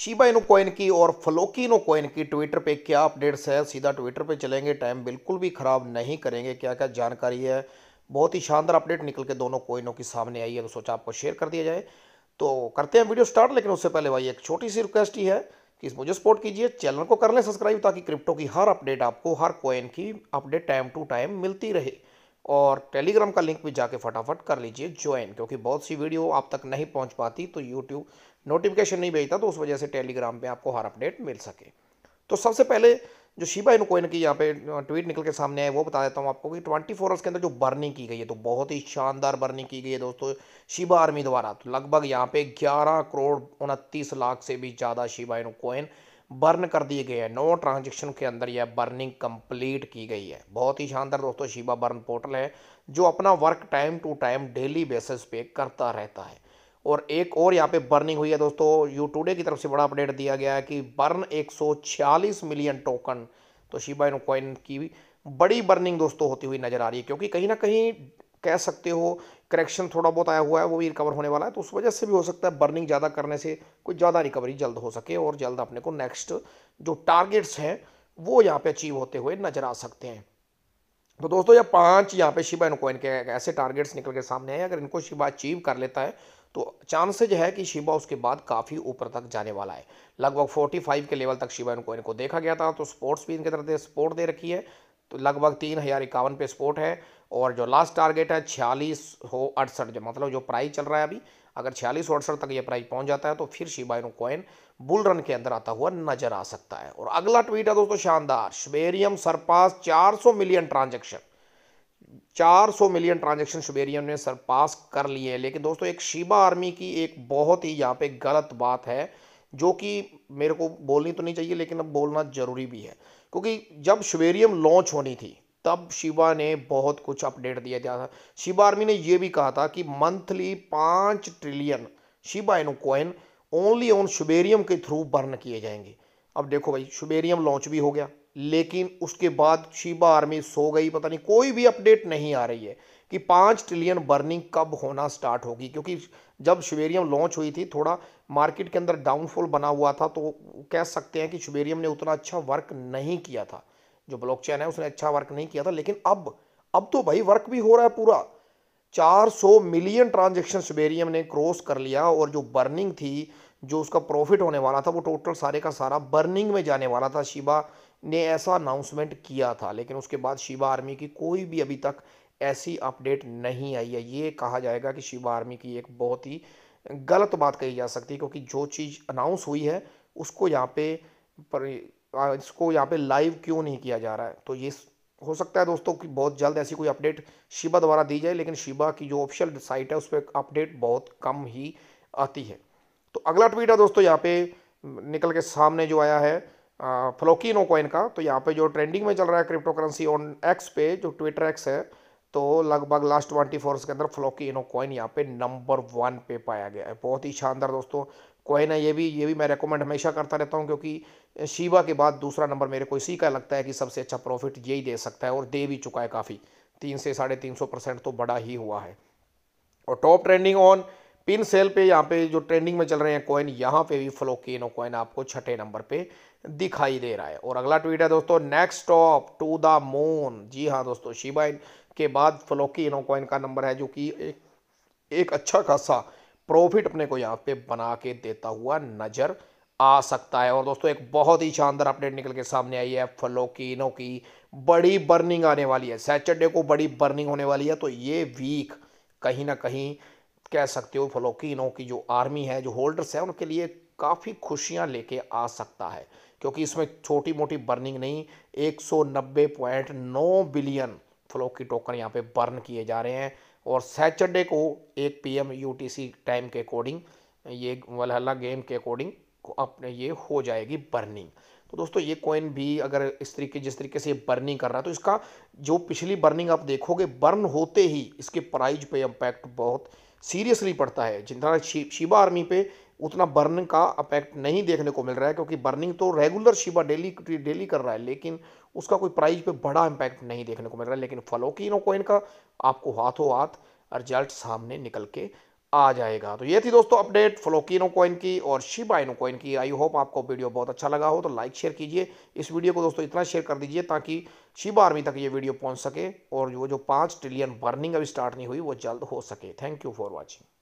Shiba इनो coin की और फलोकी इनो coin की ट्विटर पे क्या अपडेट्स है सीधा ट्विटर पे चलेंगे टाइम बिल्कुल भी ख़राब नहीं करेंगे क्या क्या जानकारी है बहुत ही शानदार अपडेट निकल के दोनों कोइनों की सामने आई है तो सोचा आपको शेयर कर दिया जाए तो करते हैं वीडियो स्टार्ट लेकिन उससे पहले भाई एक छोटी सी रिक्वेस्ट ही है कि मुझे सपोर्ट कीजिए चैनल को कर लें सब्सक्राइब ताकि क्रिप्टो की हर अपडेट आपको हर कॉइन की अपडेट टाइम टू टाइम मिलती रहे और टेलीग्राम का लिंक भी जाके फटाफट कर लीजिए ज्वाइन क्योंकि बहुत सी वीडियो आप तक नहीं पहुंच पाती तो यूट्यूब नोटिफिकेशन नहीं भेजता तो उस वजह से टेलीग्राम पे आपको हर अपडेट मिल सके तो सबसे पहले जो शिबा इन कोइन की यहाँ पे ट्वीट निकल के सामने आए वो बता देता हूँ आपको कि ट्वेंटी फोर आवर्स के अंदर जो बर्निंग की गई है तो बहुत ही शानदार बर्निंग की गई है दोस्तों शिबा आर्मी द्वारा तो लगभग यहाँ पे ग्यारह करोड़ उनतीस लाख से भी ज़्यादा शिबा इन कोइन बर्न कर दिए गए हैं नो ट्रांजेक्शन के अंदर यह बर्निंग कंप्लीट की गई है बहुत ही शानदार दोस्तों शिबा बर्न पोर्टल है जो अपना work time to time daily basis पे करता रहता है और एक और यहाँ पे बर्निंग हुई है दोस्तों यू टूडे की तरफ से बड़ा अपडेट दिया गया है कि बर्न एक मिलियन टोकन तो शिबा इन कॉइन की बड़ी बर्निंग दोस्तों होती हुई नज़र आ रही है क्योंकि कहीं ना कहीं कह सकते हो करेक्शन थोड़ा बहुत आया हुआ है वो भी रिकवर होने वाला है तो उस वजह से भी हो सकता है बर्निंग ज़्यादा करने से कुछ ज़्यादा रिकवरी जल्द हो सके और जल्द अपने को नेक्स्ट जो टारगेट्स हैं वो यहाँ पे अचीव होते हुए नजर आ सकते हैं तो दोस्तों ये पांच यहाँ पे शिबा इनको के ऐसे टारगेट्स निकल के सामने आए अगर इनको शिबा अचीव कर लेता है तो चांसेज है कि शिबा उसके बाद काफ़ी ऊपर तक जाने वाला है लगभग 45 के लेवल तक शिबा इनको इनको देखा गया था तो स्पोर्ट्स भी इनके तरफ से सपोर्ट दे रखी है तो लगभग तीन हज़ार इक्यावन पे स्पोर्ट है और जो लास्ट टारगेट है छियालीस हो अड़सठ जो मतलब जो प्राइस चल रहा है अभी अगर छियालीस अड़सठ तक ये प्राइस पहुंच जाता है तो फिर शिबाइनो कॉइन बुल रन के अंदर आता हुआ नजर आ सकता है और अगला ट्वीट है दोस्तों शानदार Shibarium surpass 400 million transaction 400 million transaction Shibarium ने सरपास कर लिए लेकिन दोस्तों एक शिबा आर्मी की एक बहुत ही यहाँ पे गलत बात है जो कि मेरे को बोलनी तो नहीं चाहिए लेकिन अब बोलना ज़रूरी भी है क्योंकि जब शिवेरियम लॉन्च होनी थी तब शिवा ने बहुत कुछ अपडेट दिया था शिवा आर्मी ने यह भी कहा था कि मंथली पाँच trillion Shiba Inu coin only on Shibarium के थ्रू बर्न किए जाएंगे अब देखो भाई शुबेरियम लॉन्च भी हो गया लेकिन उसके बाद शिवा आर्मी सो गई पता नहीं कोई भी अपडेट नहीं आ रही है कि पाँच ट्रिलियन बर्निंग कब होना स्टार्ट होगी क्योंकि जब शुबेरियम लॉन्च हुई थी थोड़ा मार्केट के अंदर डाउनफॉल बना हुआ था तो कह सकते हैं कि शुबेरियम ने उतना अच्छा वर्क नहीं किया था जो ब्लॉकचेन है उसने अच्छा वर्क नहीं किया था लेकिन अब अब तो भाई वर्क भी हो रहा है पूरा 400 मिलियन ट्रांजेक्शन शुबेरियम ने क्रॉस कर लिया और जो बर्निंग थी जो उसका प्रॉफिट होने वाला था वो टोटल सारे का सारा बर्निंग में जाने वाला था शिबा ने ऐसा अनाउंसमेंट किया था लेकिन उसके बाद शिबा आर्मी की कोई भी अभी तक ऐसी अपडेट नहीं आई है ये कहा जाएगा कि शिव आर्मी की एक बहुत ही गलत बात कही जा सकती है क्योंकि जो चीज़ अनाउंस हुई है उसको यहाँ पे पर इसको यहाँ पे लाइव क्यों नहीं किया जा रहा है तो ये हो सकता है दोस्तों कि बहुत जल्द ऐसी कोई अपडेट शिबा द्वारा दी जाए लेकिन शिबा की जो ऑफिशियल साइट है उस पर अपडेट बहुत कम ही आती है तो अगला ट्वीट है दोस्तों यहाँ पे निकल के सामने जो आया है फ्लोकिनो कॉइन का तो यहाँ पे जो ट्रेंडिंग में चल रहा है क्रिप्टो करेंसी ऑन एक्स पे जो ट्विटर एक्स है तो लगभग लास्ट ट्वेंटी फोर्स के अंदर फ्लोकी इनो कॉइन यहाँ पे नंबर वन पे पाया गया है बहुत ही शानदार दोस्तों कॉइन है ये भी ये भी मैं रेकमेंड हमेशा करता रहता हूँ क्योंकि शिवा के बाद दूसरा नंबर मेरे को इसी का लगता है कि सबसे अच्छा प्रॉफिट यही दे सकता है और दे भी चुका है काफ़ी तीन से साढ़े तीन सौ परसेंट तो बड़ा ही हुआ है और टॉप ट्रेंडिंग ऑन पिन सेल पे यहाँ पे जो ट्रेंडिंग में चल रहे हैं कॉइन यहाँ पे भी इनो कॉइन आपको छठे नंबर पे दिखाई दे रहा है और अगला ट्वीट है दोस्तों next top to the moon जी हाँ दोस्तों शिबा के बाद फ्लोकी इनो कॉइन का नंबर है जो कि एक, एक अच्छा खासा प्रॉफिट अपने को यहाँ पे बना के देता हुआ नज़र आ सकता है और दोस्तों एक बहुत ही शानदार अपडेट निकल के सामने आई है फ्लोकिनो की बड़ी बर्निंग आने वाली है सैटरडे को बड़ी बर्निंग होने वाली है तो ये वीक कहीं ना कहीं कह सकते हो फ्लोकिनो की जो आर्मी है जो होल्डर्स है उनके लिए काफ़ी खुशियां लेके आ सकता है क्योंकि इसमें छोटी मोटी बर्निंग नहीं एक बिलियन फ्लो की टोकन यहाँ पे बर्न किए जा रहे हैं और सैटरडे को एक P M U T C time के अकॉर्डिंग ये वलहला गेम के अकॉर्डिंग अपने ये हो जाएगी बर्निंग तो दोस्तों ये कॉइन भी अगर इस तरीके जिस तरीके से बर्निंग कर रहा है तो इसका जो पिछली बर्निंग आप देखोगे बर्न होते ही इसके प्राइज पे इम्पैक्ट बहुत सीरियसली पड़ता है जिन तरह शिबा आर्मी पे उतना बर्निंग का अफेक्ट नहीं देखने को मिल रहा है क्योंकि बर्निंग तो रेगुलर शिबा डेली डेली कर रहा है लेकिन उसका कोई प्राइस पे बड़ा इम्पैक्ट नहीं देखने को मिल रहा है लेकिन फलोकिनो कोइन का आपको हाथों हाथ रिजल्ट सामने निकल के आ जाएगा तो ये थी दोस्तों अपडेट फ्लोकिनो कॉइन की और शिबा इनो कॉइन की आई होप आपको वीडियो बहुत अच्छा लगा हो तो लाइक शेयर कीजिए इस वीडियो को दोस्तों इतना शेयर कर दीजिए ताकि शिबा आर्मी तक ये वीडियो पहुंच सके और वो जो पाँच ट्रिलियन बर्निंग अभी स्टार्ट नहीं हुई वो जल्द हो सके थैंक यू फॉर वॉचिंग